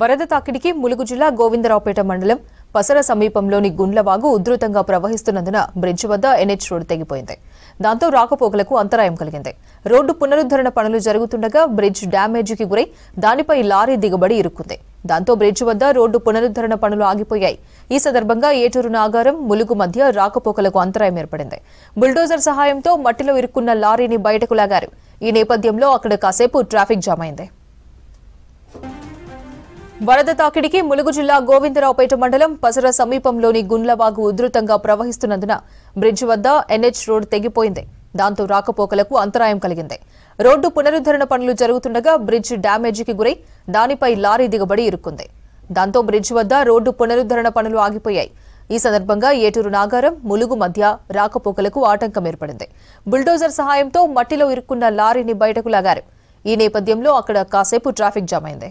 వరద తాకిడికి ములుగు జిల్లా గోవిందరావుపేట మండలం పసర సమీపంలోని గుండ్లవాగు ఉధృతంగా ప్రవహిస్తున్నందున బ్రిడ్జ్ వద్ద ఎన్హెచ్ రోడ్డు తెగిపోయింది దాంతో రాకపోకలకు అంతరాయం కలిగింది రోడ్డు పునరుద్ధరణ పనులు జరుగుతుండగా బ్రిడ్జ్ డ్యామేజీకి గురై దానిపై లారీ దిగబడి ఇరుక్కుంది దాంతో బ్రిడ్జ్ వద్ద రోడ్డు పునరుద్ధరణ పనులు ఆగిపోయాయి ఈ సందర్భంగా ఏటూరు నాగారం ములుగు మధ్య రాకపోకలకు అంతరాయం ఏర్పడింది బుల్డోజర్ సహాయంతో మట్టిలో ఇరుక్కున్న లారీని బయటకు లాగారు ఈ నేపథ్యంలో అక్కడ కాసేపు ట్రాఫిక్ జామ్ అయింది వరద తాకిడికి ములుగు జిల్లా గోవిందరావుపేట మండలం పసర సమీపంలోని గుండ్లవాగు ఉధృతంగా ప్రవహిస్తున్నందున బ్రిడ్జ్ వద్ద ఎన్హెచ్ రోడ్ తెగిపోయింది దాంతో రాకపోకలకు అంతరాయం కలిగింది రోడ్డు పునరుద్ధరణ పనులు జరుగుతుండగా బ్రిడ్జ్ డ్యామేజీకి గురై దానిపై లారీ దిగబడి ఇరుక్కుంది దాంతో బ్రిడ్జ్ వద్ద రోడ్డు పునరుద్ధరణ పనులు ఆగిపోయాయి ఈ సందర్భంగా ఏటూరు నాగారం ములుగు మధ్య రాకపోకలకు ఆటంకం ఏర్పడింది బుల్డోజర్ సహాయంతో మట్టిలో ఇరుక్కున్న లారీని బయటకు లాగారు ఈ నేపథ్యంలో అక్కడ కాసేపు ట్రాఫిక్ జామ్ అయింది